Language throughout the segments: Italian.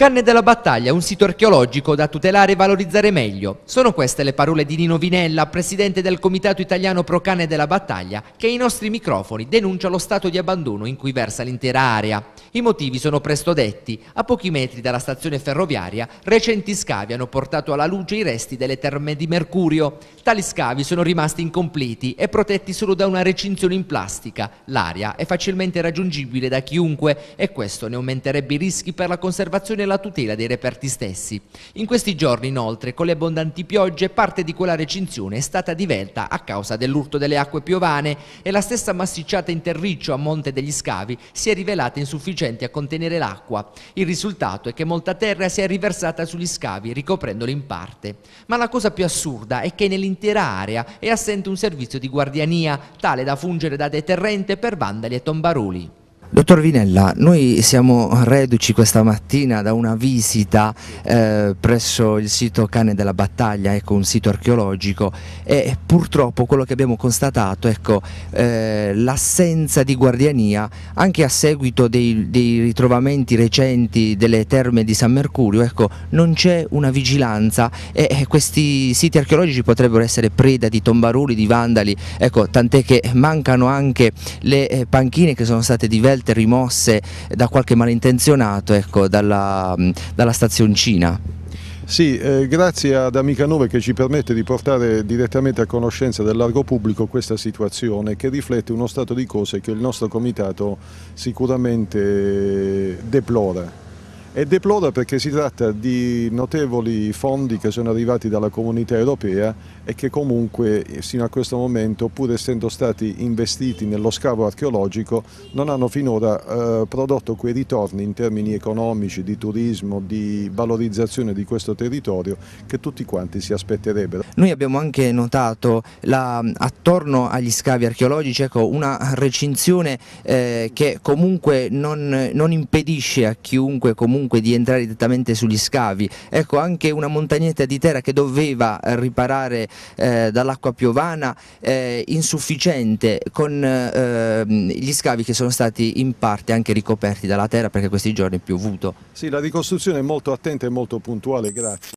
Canne della battaglia, un sito archeologico da tutelare e valorizzare meglio. Sono queste le parole di Nino Vinella, presidente del Comitato Italiano Pro Canne della Battaglia, che ai nostri microfoni denuncia lo stato di abbandono in cui versa l'intera area. I motivi sono presto detti. A pochi metri dalla stazione ferroviaria, recenti scavi hanno portato alla luce i resti delle terme di mercurio. Tali scavi sono rimasti incompleti e protetti solo da una recinzione in plastica. L'area è facilmente raggiungibile da chiunque e questo ne aumenterebbe i rischi per la conservazione e la tutela dei reperti stessi. In questi giorni inoltre con le abbondanti piogge parte di quella recinzione è stata divelta a causa dell'urto delle acque piovane e la stessa massicciata in terriccio a monte degli scavi si è rivelata insufficiente a contenere l'acqua. Il risultato è che molta terra si è riversata sugli scavi ricoprendoli in parte. Ma la cosa più assurda è che nell'intera area è assente un servizio di guardiania tale da fungere da deterrente per vandali e tombaroli. Dottor Vinella, noi siamo reduci questa mattina da una visita eh, presso il sito Cane della Battaglia, ecco, un sito archeologico e purtroppo quello che abbiamo constatato è ecco, eh, l'assenza di guardiania anche a seguito dei, dei, ritrovamenti recenti delle terme di San Mercurio, ecco, non c'è una vigilanza e, e, questi siti archeologici potrebbero essere preda di tombaruli, di vandali, ecco, tant'è che mancano anche le eh, panchine che sono state divelte scelte rimosse da qualche malintenzionato ecco, dalla, mm, dalla stazioncina. Sì, eh, grazie ad Amica 9 che ci permette di portare direttamente a conoscenza del largo pubblico questa situazione che riflette uno stato di cose che il nostro comitato sicuramente deplora e deplora perché si tratta di notevoli fondi che sono arrivati dalla comunità europea e che comunque fino a questo momento, pur essendo stati investiti nello scavo archeologico, non hanno finora eh, prodotto quei ritorni in termini economici, di turismo, di valorizzazione di questo territorio che tutti quanti si aspetterebbero. Noi abbiamo anche notato la, attorno agli scavi archeologici ecco, una recinzione eh, che comunque non, non impedisce a chiunque comunque comunque di entrare direttamente sugli scavi. Ecco anche una montagnetta di terra che doveva riparare eh, dall'acqua piovana eh, insufficiente con eh, gli scavi che sono stati in parte anche ricoperti dalla terra perché questi giorni è piovuto. Sì, la ricostruzione è molto attenta e molto puntuale, grazie.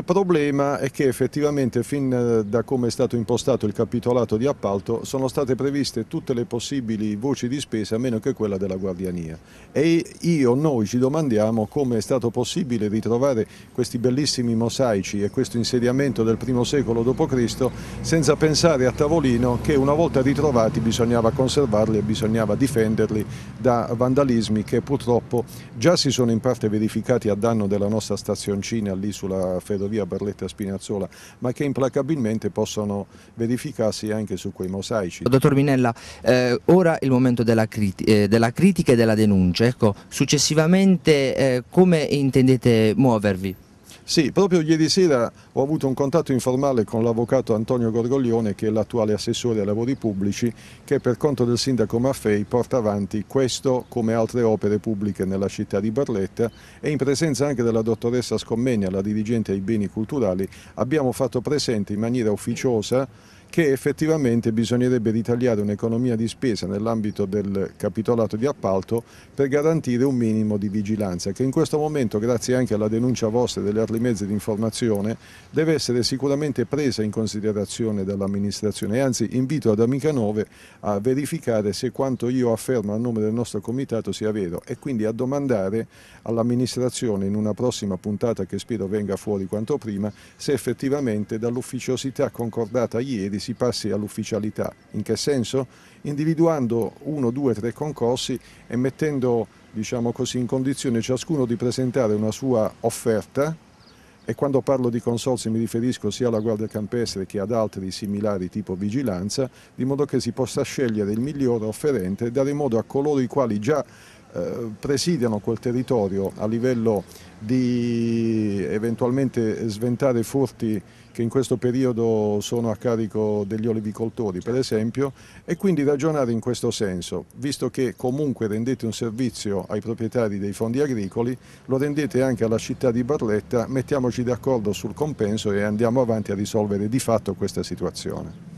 Il problema è che effettivamente fin eh, da come è stato impostato il capitolato di appalto sono state previste tutte le possibili voci di spesa a meno che quella della guardiania e io, noi ci domandiamo come è stato possibile ritrovare questi bellissimi mosaici e questo insediamento del primo secolo d.C. senza pensare a tavolino che una volta ritrovati bisognava conservarli e bisognava difenderli da vandalismi che purtroppo già si sono in parte verificati a danno della nostra stazioncina lì sulla ferrovia via Barletta Spinazzola, ma che implacabilmente possono verificarsi anche su quei mosaici. Dottor Minella, eh, ora è il momento della, criti eh, della, critica e della denuncia, ecco, successivamente eh, come intendete muovervi? Sì, proprio ieri sera ho avuto un contatto informale con l'avvocato Antonio Gorgoglione che è l'attuale assessore ai lavori pubblici che per conto del sindaco Maffei porta avanti questo come altre opere pubbliche nella città di Barletta e in presenza anche della dottoressa Scommegna, la dirigente ai beni culturali, abbiamo fatto presente in maniera ufficiosa che effettivamente bisognerebbe ritagliare un'economia di spesa nell'ambito del capitolato di appalto per garantire un minimo di vigilanza che in questo momento grazie anche alla denuncia vostra e degli altri mezzi di informazione deve essere sicuramente presa in considerazione dall'amministrazione e anzi invito ad Amica 9 a verificare se quanto io affermo a nome del nostro comitato sia vero e quindi a domandare all'amministrazione in una prossima puntata che spero venga fuori quanto prima se effettivamente dall'ufficiosità concordata ieri si passi all'ufficialità. In che senso? Individuando uno, due, tre concorsi e mettendo diciamo così, in condizione ciascuno di presentare una sua offerta e quando parlo di consorsi mi riferisco sia alla Guardia Campestre che ad altri similari tipo vigilanza, di modo che si possa scegliere il migliore offerente e dare modo a coloro i quali già eh, presidiano quel territorio a livello di eventualmente sventare furti che in questo periodo sono a carico degli olivicoltori per certo. esempio e quindi ragionare in questo senso, visto che comunque rendete un servizio ai proprietari dei fondi agricoli, lo rendete anche alla città di Barletta, mettiamoci d'accordo sul compenso e andiamo avanti a risolvere di fatto questa situazione.